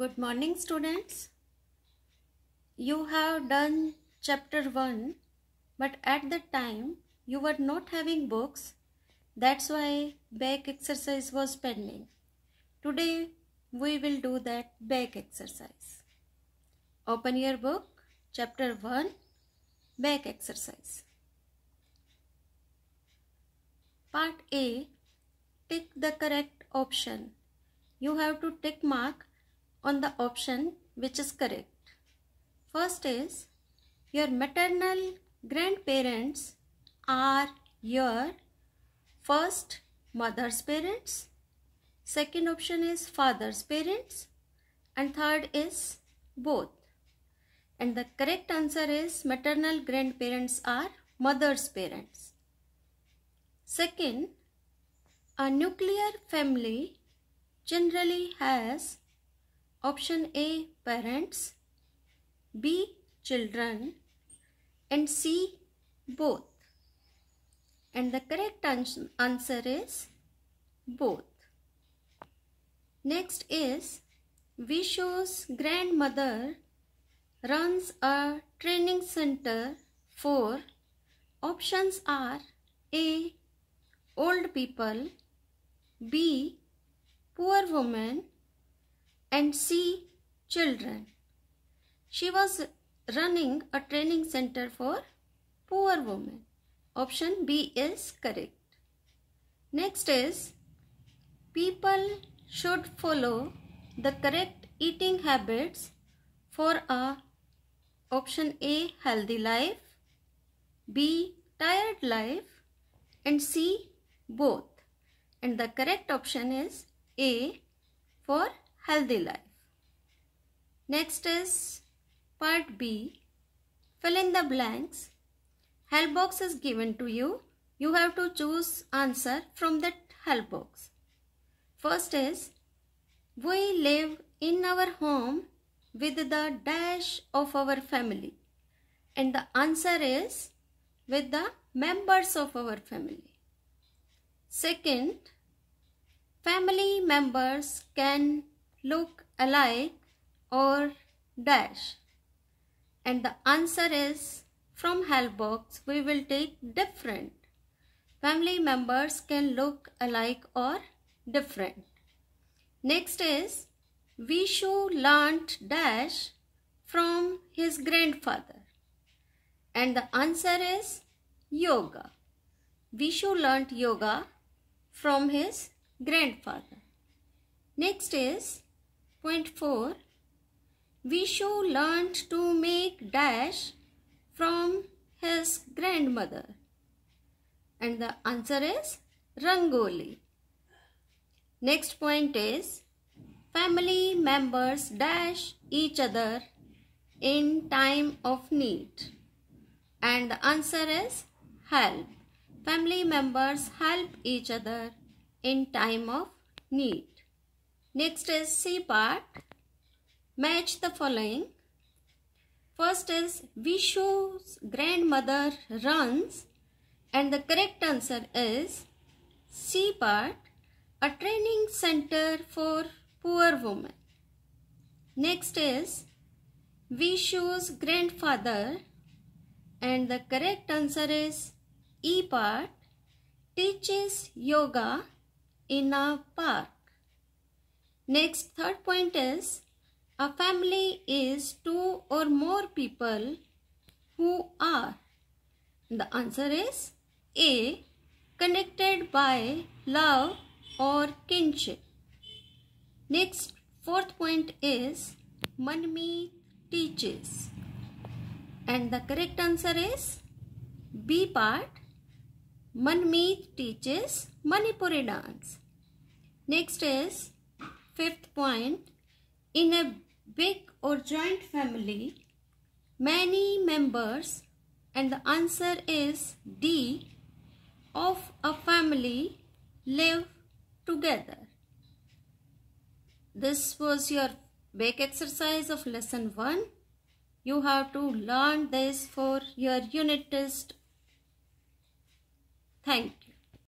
Good morning students. You have done chapter 1 but at that time you were not having books. That's why back exercise was pending. Today we will do that back exercise. Open your book chapter 1 back exercise. Part A tick the correct option. You have to tick mark on the option which is correct. First is your maternal grandparents are your first mother's parents, second option is father's parents and third is both. And the correct answer is maternal grandparents are mother's parents. Second, a nuclear family generally has Option A parents, B children and C both. And the correct answer is both. Next is Vishu's grandmother runs a training center for options are A. Old people B. Poor women and see children. She was running a training center for poor women. Option B is correct. Next is people should follow the correct eating habits for a option A healthy life, B tired life and C both and the correct option is A for healthy life. Next is part B. Fill in the blanks. Help box is given to you. You have to choose answer from that help box. First is we live in our home with the dash of our family. And the answer is with the members of our family. Second, family members can look alike or dash? And the answer is from help box we will take different. Family members can look alike or different. Next is Vishu learnt dash from his grandfather. And the answer is yoga. Vishu learnt yoga from his grandfather. Next is Point 4. Vishu learned to make dash from his grandmother. And the answer is Rangoli. Next point is family members dash each other in time of need. And the answer is help. Family members help each other in time of need. Next is C part. Match the following. First is Vishu's grandmother runs and the correct answer is C part. A training center for poor women. Next is Vishu's grandfather and the correct answer is E part teaches yoga in a park. Next, third point is a family is two or more people who are. The answer is A. Connected by love or kinship. Next, fourth point is Manmi teaches. And the correct answer is B part. Manmeet teaches Manipuri dance. Next is Fifth point, in a big or joint family, many members and the answer is D, of a family live together. This was your big exercise of lesson 1. You have to learn this for your unit test. Thank you.